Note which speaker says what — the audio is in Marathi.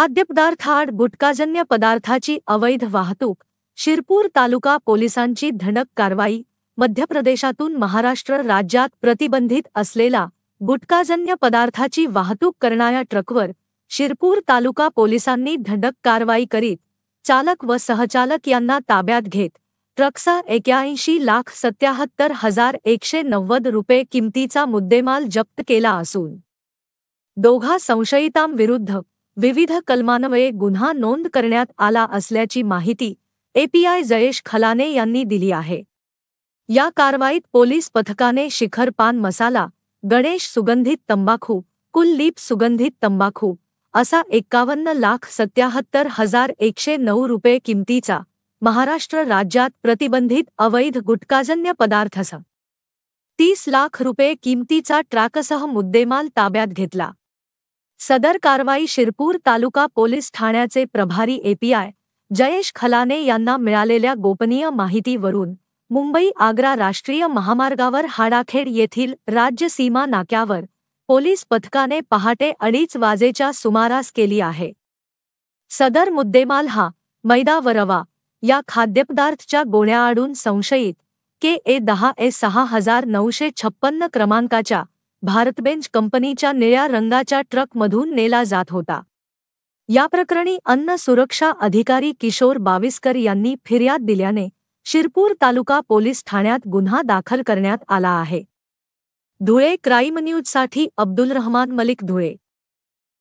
Speaker 1: खाद्यपदार्थ आड गुटकाजन्य पदार्थाची अवैध वाहतूक शिरपूर तालुका पोलिसांची धडक कारवाई मध्य प्रदेशातून महाराष्ट्र राज्यात प्रतिबंधित असलेला गुटकाजन्य पदार्थाची वाहतूक करणाऱ्या ट्रकवर शिरपूर तालुका पोलिसांनी धडक कारवाई करीत चालक व सहचालक यांना ताब्यात घेत ट्रकचा एक्याऐंशी लाख सत्याहत्तर हजार एकशे नव्वद रुपये किमतीचा मुद्देमाल जप्त केला असून दोघा संशयितांविरुद्ध विविध कलमान्वये गुन्हा नोंद करण्यात आला असल्याची माहिती एपीआय जयेश खलाने यांनी दिली आहे या कारवाईत पोलीस पथकाने शिखर पान मसाला गणेश सुगंधित तंबाखू कुलदीप सुगंधित तंबाखू असा एक्कावन्न लाख सत्याहत्तर हजार एकशे नऊ रुपये किमतीचा महाराष्ट्र राज्यात प्रतिबंधित अवैध गुटकाजन्य पदार्थस तीस लाख रुपये किमतीचा ट्रॅकसह मुद्देमाल ताब्यात घेतला सदर कारवाई शिरपूर तालुका पोलीस ठाण्याचे प्रभारी एपीआय जयेश खलाने यांना मिळालेल्या गोपनीय माहितीवरून मुंबई आग्रा राष्ट्रीय महामार्गावर हाडाखेड येथील राज्य सीमा नाक्यावर पोलीस पथकाने पहाटे अडीच वाजेच्या सुमारास केली आहे सदर मुद्देमाल हा मैदावरवा या खाद्यपदार्थच्या गोण्याआडून संशयित के ए दहा ए सहा हजार नऊशे छप्पन्न क्रमांकाच्या भारतबेंज कंपनीच्या निळ्या रंगाच्या ट्रकमधून नेला जात होता या प्रकरणी अन्न सुरक्षा अधिकारी किशोर बाविस्कर यांनी फिर्याद दिल्याने शिरपूर तालुका पोलीस ठाण्यात गुन्हा दाखल करण्यात आला आहे धुळे क्राईम न्यूजसाठी अब्दुल रहमान मलिक धुळे